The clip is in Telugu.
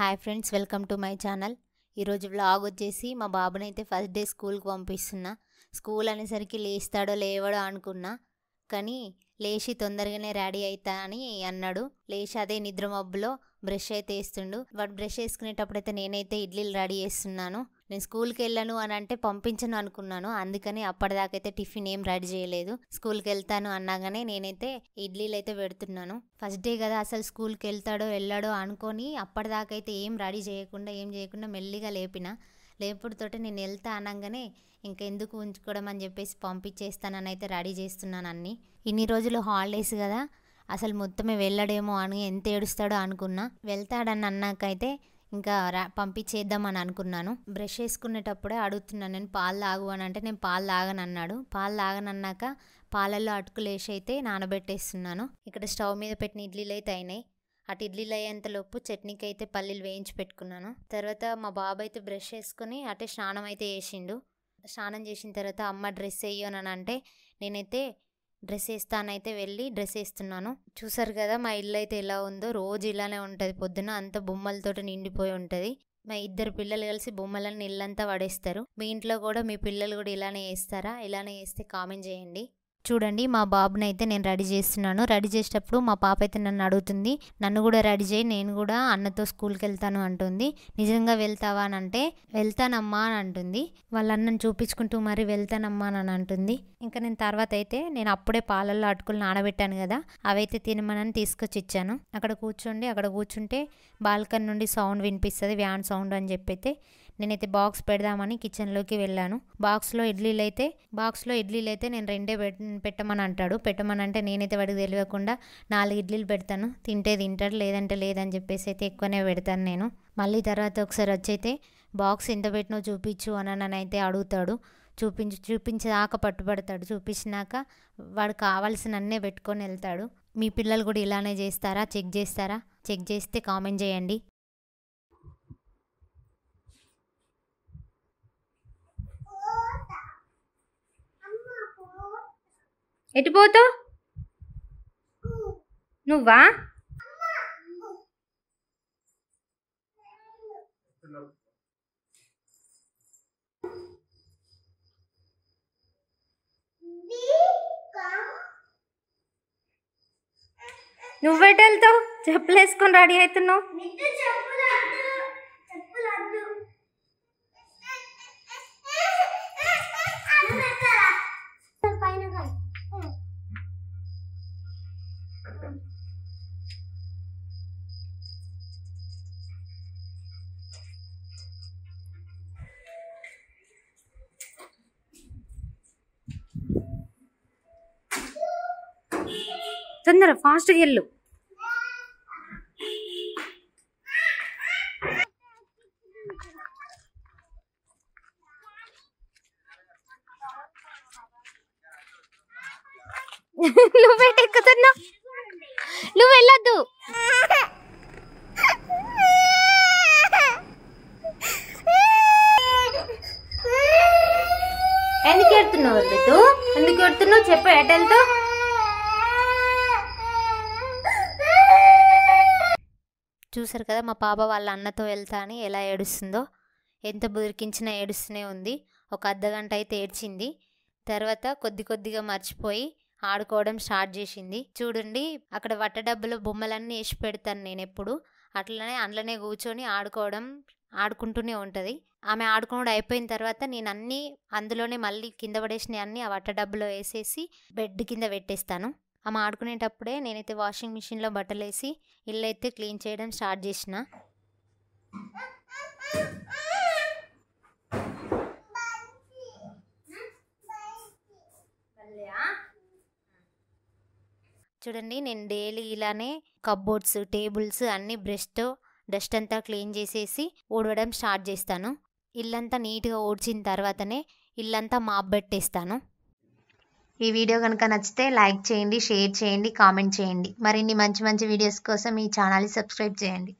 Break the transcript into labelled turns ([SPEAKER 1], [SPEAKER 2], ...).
[SPEAKER 1] hi friends welcome to my channel ఈరోజు వ్లాగ్ వచ్చేసి మా బాబునైతే ఫస్ట్ డే స్కూల్కి పంపిస్తున్నా స్కూల్ అనేసరికి లేస్తాడో లేవడో అనుకున్నా కానీ లేచి తొందరగానే రెడీ అవుతా అని అన్నాడు లేచి అదే నిద్ర మబ్బులో బ్రష్ అయితే వేస్తుండు వాడు బ్రష్ వేసుకునేటప్పుడైతే నేనైతే ఇడ్లీలు రెడీ చేస్తున్నాను నేను స్కూల్కి వెళ్ళను అని అంటే పంపించను అనుకున్నాను అందుకని అప్పటిదాకైతే టిఫిన్ ఏం రెడీ చేయలేదు స్కూల్కి వెళ్తాను అన్నాగానే నేనైతే ఇడ్లీలు అయితే పెడుతున్నాను ఫస్ట్ డే కదా అసలు స్కూల్కి వెళ్తాడో వెళ్ళాడో అనుకొని అప్పటిదాకైతే ఏం రెడీ చేయకుండా ఏం చేయకుండా మెల్లిగా లేపిన లేపుడుతోటి నేను వెళ్తా అనగానే ఇంకెందుకు ఉంచుకోవడం అని చెప్పేసి పంపించేస్తానని అయితే రెడీ చేస్తున్నాను అన్ని ఇన్ని రోజులు హాలిడేస్ కదా అసలు మొత్తమే వెళ్ళడేమో అని ఎంత ఏడుస్తాడో అనుకున్నా వెళ్తాడని అన్నాకైతే ఇంకా రా పంపించేద్దామని అనుకున్నాను బ్రష్ వేసుకునేటప్పుడే అడుగుతున్నాను నేను పాలు లాగు అని అంటే నేను పాలు తాగను అన్నాడు పాలు తాగనన్నాక పాలల్లో అటుకులు వేసి అయితే నానబెట్టేస్తున్నాను ఇక్కడ స్టవ్ మీద పెట్టిన ఇడ్లీలు అయితే అయినాయి అటు ఇడ్లీలు అయ్యేంతలోపు చట్నీకి అయితే పల్లీలు వేయించి పెట్టుకున్నాను తర్వాత మా బాబు అయితే బ్రష్ వేసుకుని అటే స్నానం అయితే వేసిండు స్నానం చేసిన తర్వాత అమ్మ డ్రెస్ వేయను అని అంటే నేనైతే డ్రెస్ వేస్తానైతే వెళ్ళి డ్రెస్ వేస్తున్నాను చూసారు కదా మా ఇల్లు అయితే ఎలా ఉందో రోజు ఇలానే ఉంటుంది పొద్దున అంత బొమ్మలతోటి నిండిపోయి ఉంటుంది మా ఇద్దరు పిల్లలు కలిసి బొమ్మలను ఇల్లంతా పడేస్తారు మీ ఇంట్లో కూడా మీ పిల్లలు కూడా ఇలానే వేస్తారా ఇలానే వేస్తే కామెంట్ చేయండి చూడండి మా బాబుని అయితే నేను రెడీ చేస్తున్నాను రెడీ చేసేటప్పుడు మా పాప అయితే నన్ను అడుగుతుంది నన్ను కూడా రెడీ చేయి నేను కూడా అన్నతో స్కూల్కి వెళ్తాను అంటుంది నిజంగా వెళ్తావా అని అంటే వెళ్తానమ్మా అని అంటుంది వాళ్ళ అన్నను చూపించుకుంటూ మరి వెళ్తానమ్మా అని అంటుంది ఇంకా నేను తర్వాత అయితే నేను అప్పుడే పాలల్లో అటుకులు నానబెట్టాను కదా అవైతే తినమనని తీసుకొచ్చి ఇచ్చాను అక్కడ కూర్చోండి అక్కడ కూర్చుంటే బాల్కన్ నుండి సౌండ్ వినిపిస్తుంది వ్యాన్ సౌండ్ అని చెప్పైతే నేనైతే బాక్స్ పెడదామని కిచెన్లోకి వెళ్ళాను బాక్స్లో ఇడ్లీలు అయితే బాక్స్లో ఇడ్లీలు అయితే నేను రెండే పెట్టిన పెట్టమని అంటాడు పెట్టమని అంటే నేనైతే వాడికి తెలియకుండా నాలుగు ఇడ్లీలు పెడతాను తింటే తింటాడు లేదంటే లేదని చెప్పేసి అయితే ఎక్కువనే పెడతాను నేను మళ్ళీ తర్వాత ఒకసారి వచ్చైతే బాక్స్ ఎంత పెట్టినో చూపించు అని నన్ను అయితే అడుగుతాడు చూపించి చూపించాక పట్టుబడతాడు చూపించినాక వాడు కావాల్సిన అన్నే పెట్టుకొని వెళ్తాడు మీ పిల్లలు కూడా ఇలానే చేస్తారా చెక్ చేస్తారా చెక్ చేస్తే కామెంట్ చేయండి ఎటు పోతావు నువ్వా నువ్వెటెళ్తావు చెప్పలేసుకుని రెడీ అవుతున్నావు తొందర ఫాస్ట్గా వెళ్ళు నువ్వేట ఎక్కుతున్నా నువ్వు వెళ్ళొద్దు ఎందుకు ఎడుతున్నావు ఎందుకు ఎడుతున్నావు చెప్పు ఎటెళ్తావు చూసారు కదా మా పాప వాళ్ళ అన్నతో వెళ్తా అని ఎలా ఏడుస్తుందో ఎంత బుదిరికించినా ఏడుస్తూనే ఉంది ఒక అర్ధగంట అయితే ఏడ్చింది తర్వాత కొద్ది కొద్దిగా మర్చిపోయి ఆడుకోవడం స్టార్ట్ చేసింది చూడండి అక్కడ వట్ట డబ్బులు బొమ్మలన్నీ వేసి పెడతాను నేను ఎప్పుడు అట్లనే అందులోనే కూర్చొని ఆడుకోవడం ఆడుకుంటూనే ఉంటుంది ఆమె ఆడుకోవడం అయిపోయిన తర్వాత నేను అన్నీ అందులోనే మళ్ళీ కింద పడేసినవి అన్నీ ఆ వట్ట డబ్బులో వేసేసి బెడ్ కింద పెట్టేస్తాను ఆమె ఆడుకునేటప్పుడే నేనైతే వాషింగ్ మిషన్లో బట్టలు వేసి ఇల్లు అయితే క్లీన్ చేయడం స్టార్ట్ చేసిన చూడండి నేను డైలీ ఇలానే కబ్బోర్డ్స్ టేబుల్స్ అన్నీ బ్రష్తో డస్ట్ అంతా క్లీన్ చేసేసి ఊడవడం స్టార్ట్ చేస్తాను ఇల్లంతా నీట్గా ఊడ్చిన తర్వాతనే ఇల్లంతా మాప్ పెట్టేస్తాను ఈ వీడియో కనుక నచ్చితే లైక్ చేయండి షేర్ చేయండి కామెంట్ చేయండి మరిన్ని మంచి మంచి వీడియోస్ కోసం ఈ ఛానల్ని సబ్స్క్రైబ్ చేయండి